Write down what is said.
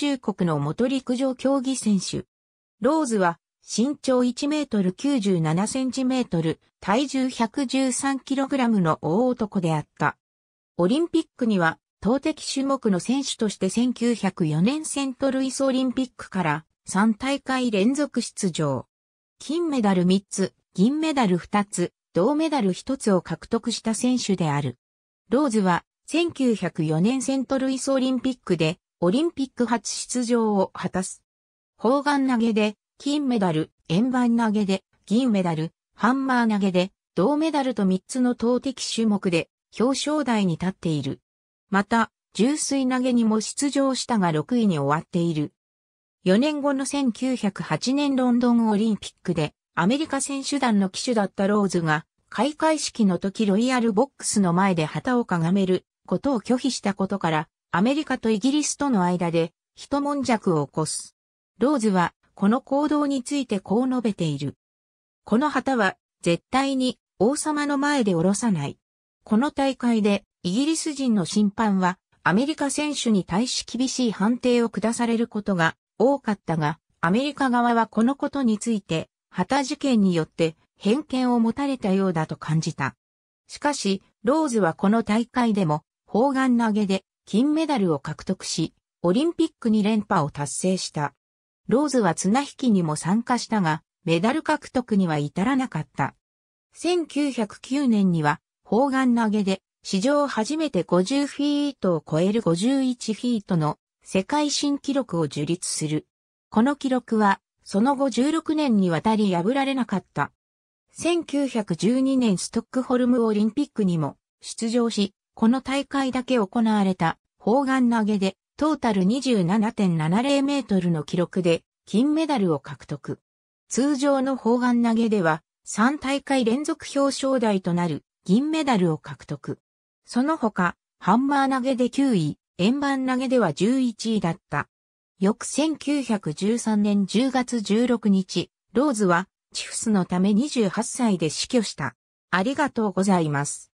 中国の元陸上競技選手。ローズは身長1メートル97センチメートル、体重113キログラムの大男であった。オリンピックには投擲種目の選手として1904年セントルイスオリンピックから3大会連続出場。金メダル3つ、銀メダル2つ、銅メダル1つを獲得した選手である。ローズは1904年セントルイスオリンピックでオリンピック初出場を果たす。砲丸投げで金メダル、円盤投げで銀メダル、ハンマー投げで銅メダルと3つの投擲種目で表彰台に立っている。また、重水投げにも出場したが6位に終わっている。4年後の1908年ロンドンオリンピックでアメリカ選手団の騎手だったローズが開会式の時ロイヤルボックスの前で旗をかがめることを拒否したことからアメリカとイギリスとの間で一悶着を起こす。ローズはこの行動についてこう述べている。この旗は絶対に王様の前で下ろさない。この大会でイギリス人の審判はアメリカ選手に対し厳しい判定を下されることが多かったが、アメリカ側はこのことについて、旗事件によって偏見を持たれたようだと感じた。しかし、ローズはこの大会でも、砲丸投げで金メダルを獲得し、オリンピック2連覇を達成した。ローズは綱引きにも参加したが、メダル獲得には至らなかった。1909年には、砲丸投げで、史上初めて50フィートを超える51フィートの世界新記録を樹立する。この記録は、その後16年にわたり破られなかった。1912年ストックホルムオリンピックにも出場し、この大会だけ行われた砲丸投げでトータル27.70メートルの記録で金メダルを獲得。通常の砲丸投げでは3大会連続表彰台となる銀メダルを獲得。その他、ハンマー投げで9位、円盤投げでは11位だった。翌1913年10月16日、ローズはチフスのため28歳で死去した。ありがとうございます。